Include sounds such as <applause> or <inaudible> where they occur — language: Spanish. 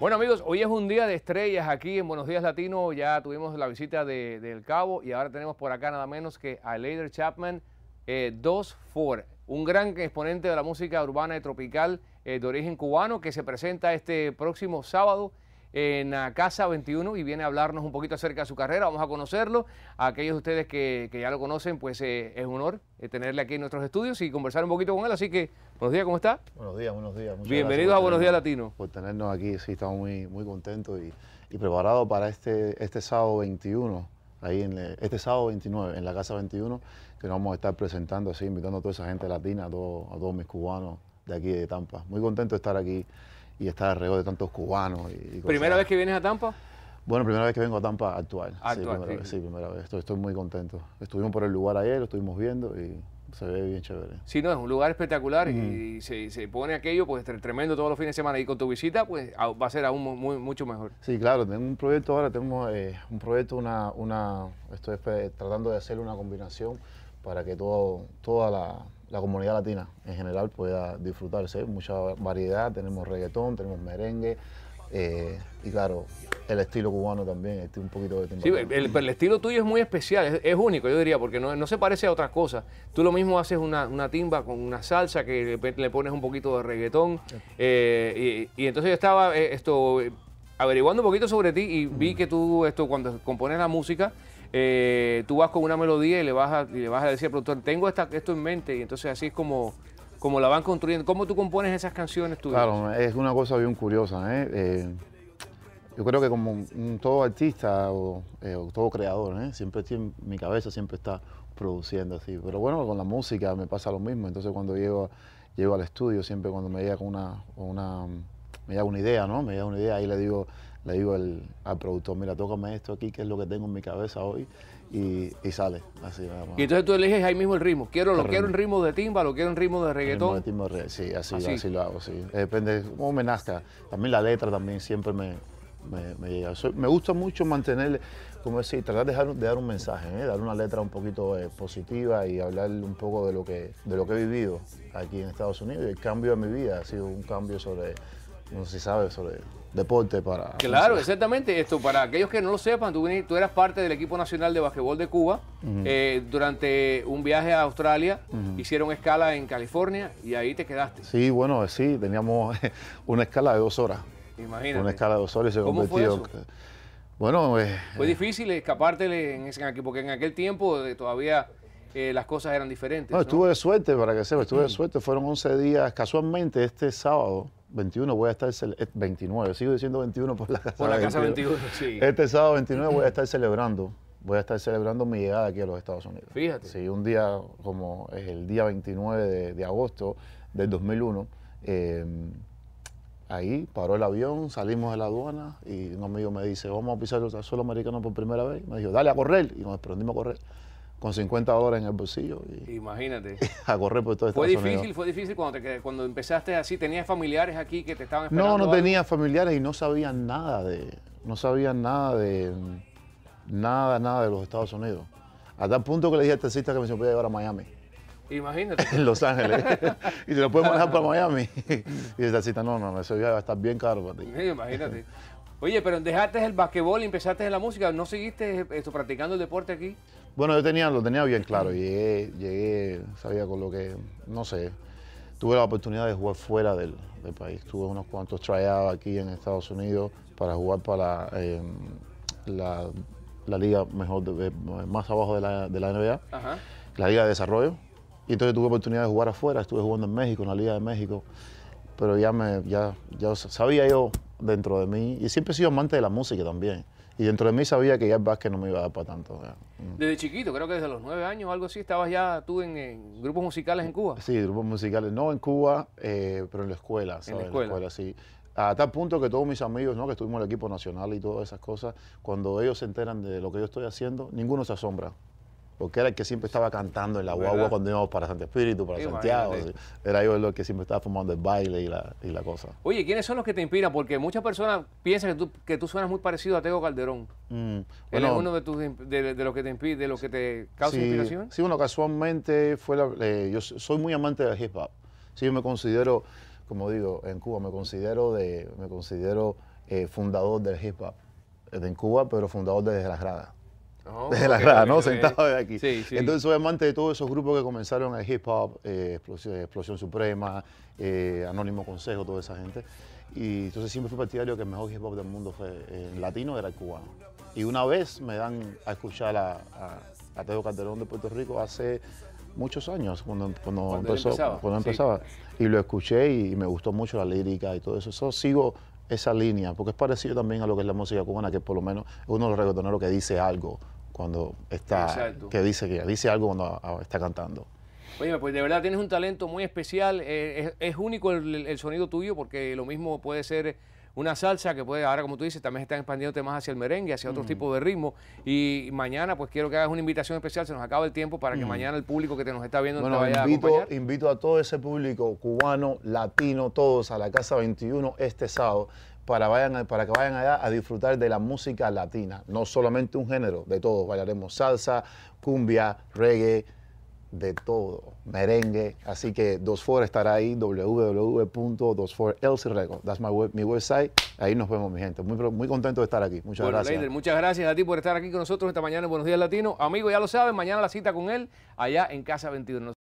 Bueno amigos, hoy es un día de estrellas aquí en Buenos Días Latino, ya tuvimos la visita del de, Cabo y ahora tenemos por acá nada menos que a Leder Chapman, 2-4, eh, un gran exponente de la música urbana y tropical eh, de origen cubano que se presenta este próximo sábado en la Casa 21 y viene a hablarnos un poquito acerca de su carrera. Vamos a conocerlo. A aquellos de ustedes que, ya lo conocen, pues eh, es un honor eh, tenerle aquí en nuestros estudios y conversar un poquito con él. Así que, buenos días, ¿cómo está? Buenos días, buenos días. Bienvenidos a Buenos Días Latinos. Por tenernos aquí, sí, estamos muy, muy contentos y, preparados para este, este sábado 21 ahí en este sábado 29 en la Casa 21, que nos vamos a estar presentando así, invitando a toda esa gente latina, a, dos a cubanos de aquí de Tampa. Muy contento de estar aquí y estar alrededor de tantos cubanos. Y, ¿Primera vez que vienes a Tampa? Bueno, primera vez que vengo a Tampa Actual, sí, primera, Vez, primera vez. Estoy, muy contento. Estuvimos por el lugar ayer, lo estuvimos viendo y se ve bien chévere. Sí, no, es un lugar espectacular y, se, se, pone aquello pues tremendo todos los fines de semana y con tu visita pues va a ser aún muy, mucho mejor. Sí, claro, tengo un proyecto ahora, Tengo eh, un proyecto, una, una, estoy eh, tratando de hacer una combinación para que todo, toda la la comunidad latina en general pueda disfrutarse. Mucha variedad, tenemos reggaetón, tenemos merengue, eh, y claro, el estilo cubano también, este, un poquito de Sí, el, el, estilo tuyo es muy especial, es, único, yo diría, porque no, se parece a otras cosas. Tú lo mismo haces una, timba con una salsa que le, pones un poquito de reggaetón. Eh, y, entonces yo estaba eh, esto averiguando un poquito sobre ti y vi mm. que tú esto cuando compones la música eh, tú vas con una melodía y le vas a, le vas a decir al productor, tengo esta, esto en mente, y entonces así es como, como la van construyendo. ¿Cómo tú compones esas canciones tú? Claro, es una cosa bien curiosa. ¿eh? eh yo creo que como todo artista o, eh, todo creador, siempre mi cabeza siempre está produciendo así. Pero bueno, con la música me pasa lo mismo. Entonces cuando llego, llego al estudio, siempre cuando me llega con una, una, una idea, ¿no? Me llega una idea y le digo le digo al, productor, mira, tócame esto aquí, que es lo que tengo en mi cabeza hoy, y, sale. Así Y entonces tú eliges ahí mismo el ritmo. Quiero, un lo ritmo. quiero ritmo de timba, lo quiero un ritmo de reggaetón. de sí, así, lo hago, sí. Eh, depende cómo me nazca. También la letra también siempre me, me, llega. me gusta mucho mantener, como decir, tratar de, dejar, de dar un mensaje, ¿eh? dar una letra un poquito eh, positiva y hablar un poco de lo, que, de lo que he vivido aquí en Estados Unidos. el cambio de mi vida ha sido un cambio sobre no sé si sabe sobre deporte para... Claro, exactamente. Esto, para aquellos que no lo sepan, tú, tú eras parte del equipo nacional de basquetbol de Cuba. Eh, durante un viaje a Australia, hicieron escala en California y ahí te quedaste. Sí, bueno, sí, teníamos <laughs> una escala de dos horas. Imagínate. Una escala de dos horas y se ¿Cómo convirtió... Bueno, pues fue difícil escaparte en ese equipo, porque en aquel tiempo eh, todavía las cosas eran diferentes. No, estuve de suerte, para que sepa estuve de suerte. Fueron 11 días, casualmente este sábado, 21 voy a estar, 29, eh, sigo diciendo 21 por la casa. Por la casa 21, sí. Este sábado 29 voy a estar celebrando, voy a estar celebrando mi llegada aquí a los Estados Unidos. Fíjate. Sí, un día como es el día 29 de, agosto del 2001, eh, ahí paró el avión, salimos de la aduana y un amigo me dice, vamos a pisar el suelo americano por primera vez. Me dijo, dale a correr, y nos prendimos a correr con 50 horas en el bolsillo. Y Imagínate. <laughs> a correr por todo Estados ¿Fue difícil, ¿Fue difícil cuando, te, cuando empezaste así? ¿Tenías familiares aquí que te estaban esperando? No, no tenía familiares y no sabían nada de... No sabían nada de... Nada, nada de los Estados Unidos. A tal punto que le dije al taxista que me se podía llevar a Miami. Imagínate. <laughs> en Los Ángeles. <laughs> y se lo puede manejar para Miami. y el taxista, no, no, eso ya va a estar bien caro para ti. Imagínate. Oye, pero dejaste el basquetbol y empezaste en la música, ¿no seguiste esto, practicando el deporte aquí? Bueno, yo tenía, lo tenía bien claro, llegué, llegué, sabía con lo que, no sé, tuve la oportunidad de jugar fuera del, país, tuve unos cuantos tryouts aquí en Estados Unidos para jugar para em, la, liga mejor más abajo de la, NBA, la liga de desarrollo, y entonces tuve oportunidad de jugar afuera, estuve jugando en México, en la liga de México, pero ya me, ya, ya sabía yo dentro de mí y siempre he sido amante de la música también. Y dentro de mí sabía que ya el básquet no me iba a dar para tanto. Mm. Desde chiquito, creo que desde los nueve años, o algo así, estabas ya tú en, grupos musicales en Cuba. Sí, grupos musicales, no en Cuba, eh, pero en la escuela, En la escuela, sí a tal punto que todos mis amigos, ¿no? que estuvimos en el equipo nacional y todas esas cosas, cuando ellos se enteran de lo que yo estoy haciendo, ninguno se asombra porque era el que siempre estaba cantando en la guagua cuando íbamos para Santo Espíritu, para Santiago. Era yo el que siempre estaba fumando el baile y la, y la cosa. Oye, ¿quiénes son los que te inspiran? Porque muchas personas piensan que tú, suenas muy parecido a Tego Calderón. Mm, uno de, tus, de, los que te de los que te causa inspiración. Sí, bueno, casualmente fue eh, yo soy muy amante del hip hop. Sí, yo me considero, como digo, en Cuba me considero de, me considero eh, fundador del hip hop eh, en Cuba, pero fundador desde las gradas. Oh, de la grada, ¿no? Sentado de aquí. Entonces soy amante de todos esos grupos que comenzaron el hip hop, eh, eh, Explosión, Suprema, eh, Anónimo Consejo, toda esa gente. Y entonces siempre fui partidario que el mejor hip hop del mundo fue el latino era el cubano. Y una vez me dan a escuchar a, a, Teo Calderón de Puerto Rico hace muchos años, cuando, empezó, empezaba. Y lo escuché y me gustó mucho la lírica y todo eso. sigo esa línea, porque es parecido también a lo que es la música cubana, que por lo menos uno de los reggaetoneros que dice algo cuando está, que dice que dice algo cuando ah, ah, está cantando. Oye, pues de verdad tienes un talento muy especial, eh, es, único el, sonido tuyo porque lo mismo puede ser una salsa que puede, ahora como tú dices, también están expandiéndote más hacia el merengue, hacia otro mm. tipo tipos de ritmo y mañana pues quiero que hagas una invitación especial, se nos acaba el tiempo para que mm. mañana el público que te nos está viendo te vaya invito, a invito a todo ese público cubano, latino, todos a la Casa 21 este sábado para, vayan, para que vayan allá a disfrutar de la música latina. No solamente un género, de todo. Bailaremos salsa, cumbia, reggae, de todo, merengue. Así que for estará ahí, www24 That's my mi website. Ahí nos vemos, mi gente. Muy, muy contento de estar aquí. Muchas gracias. muchas gracias a ti por estar aquí con nosotros esta mañana Buenos Días Latinos. Amigo, ya lo saben, mañana la cita con él allá en Casa 21.